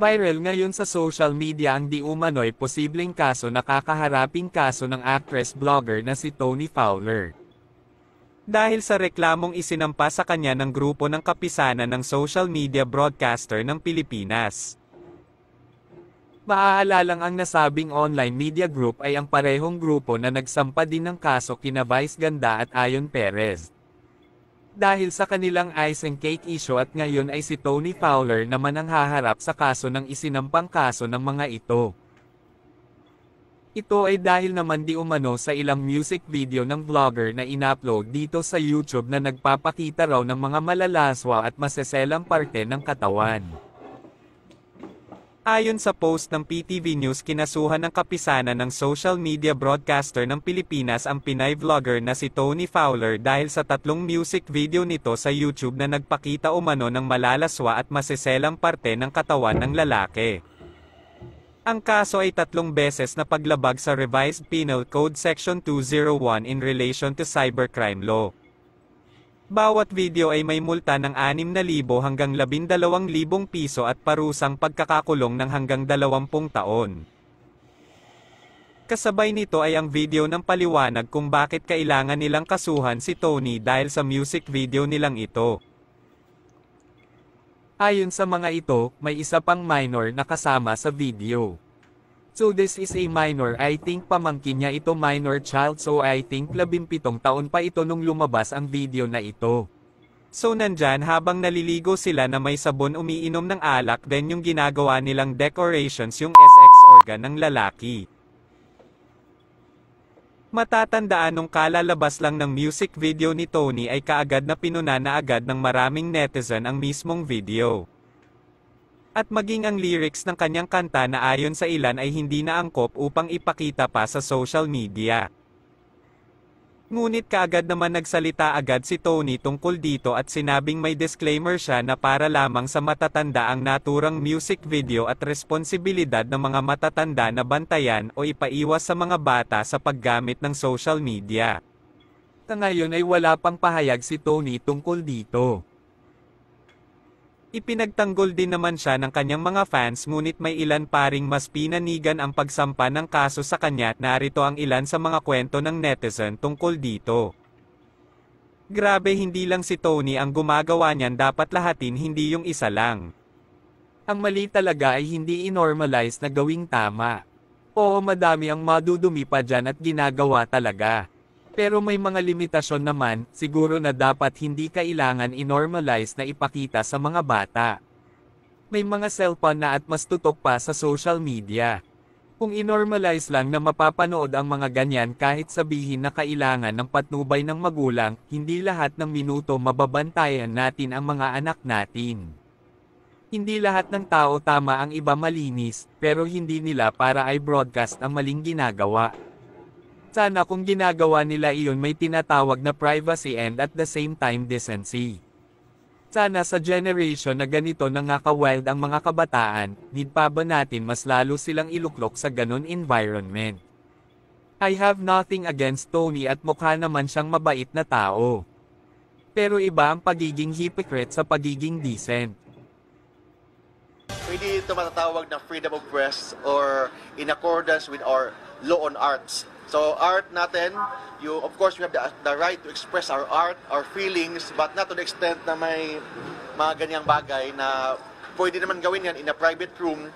Viral ngayon sa social media ang di umano'y posibleng kaso na kakaharaping kaso ng actress-blogger na si Tony Fowler. Dahil sa reklamong isinampa sa kanya ng grupo ng kapisanan ng social media broadcaster ng Pilipinas. Maaalalang ang nasabing online media group ay ang parehong grupo na nagsampa din ng kaso kina Vice Ganda at Ayon Perez dahil sa kanilang ice and cake issue at ngayon ay si Tony Fowler naman ang haharap sa kaso ng isinampang kaso ng mga ito. Ito ay dahil naman di umano sa ilang music video ng vlogger na inupload dito sa YouTube na nagpapakita raw ng mga malalaswa at maseselang parte ng katawan. Ayon sa post ng PTV News kinasuhan ng kapisanan ng social media broadcaster ng Pilipinas ang Pinay vlogger na si Tony Fowler dahil sa tatlong music video nito sa YouTube na nagpakita umano ng malalaswa at maseselang parte ng katawan ng lalaki. Ang kaso ay tatlong beses na paglabag sa Revised Penal Code Section 201 in relation to cybercrime law. Bawat video ay may multa ng 6,000 hanggang 12,000 piso at parusang pagkakakulong ng hanggang 20 taon. Kasabay nito ay ang video ng paliwanag kung bakit kailangan nilang kasuhan si Tony dahil sa music video nilang ito. Ayon sa mga ito, may isa pang minor na kasama sa video. So this is a minor I think pamangkin niya ito minor child so I think 17 taon pa ito nung lumabas ang video na ito. So nandyan habang naliligo sila na may sabon umiinom ng alak then yung ginagawa nilang decorations yung SX organ ng lalaki. Matatandaan nung kalalabas lang ng music video ni Tony ay kaagad na pinuna na agad ng maraming netizen ang mismong video at maging ang lyrics ng kanyang kanta na ayon sa ilan ay hindi na angkop upang ipakita pa sa social media. Ngunit kaagad naman nagsalita agad si Tony tungkol dito at sinabing may disclaimer siya na para lamang sa matatanda ang naturang music video at responsibilidad ng mga matatanda na bantayan o ipaiwas sa mga bata sa paggamit ng social media. Ta ngayon ay wala pang pahayag si Tony tungkol dito. Ipinagtanggol din naman siya ng kanyang mga fans ngunit may ilan paring mas pinanigan ang pagsampa ng kaso sa kanya at narito ang ilan sa mga kwento ng netizen tungkol dito. Grabe hindi lang si Tony ang gumagawa niyan dapat lahatin hindi yung isa lang. Ang mali talaga ay hindi inormalize na gawing tama. Oo madami ang madudumi pa dyan at ginagawa talaga. Pero may mga limitasyon naman, siguro na dapat hindi kailangan inormalize na ipakita sa mga bata. May mga cellphone na at mas tutok pa sa social media. Kung inormalize lang na mapapanood ang mga ganyan kahit sabihin na kailangan ng patnubay ng magulang, hindi lahat ng minuto mababantayan natin ang mga anak natin. Hindi lahat ng tao tama ang iba malinis, pero hindi nila para ay broadcast ang maling ginagawa. Sana kung ginagawa nila iyon may tinatawag na privacy and at the same time decency. Sana sa generation na ganito ka-wild ang mga kabataan, need pa ba natin mas lalo silang iluklok sa ganun environment? I have nothing against Tony at mukha naman siyang mabait na tao. Pero iba ang pagiging hypocrite sa pagiging decent. Hindi ito matatawag na freedom of press or in accordance with our law on arts. So art natin, you of course we have the, the right to express our art, our feelings, but not to the extent na may mga ganyang bagay na pwede naman gawin yan in a private room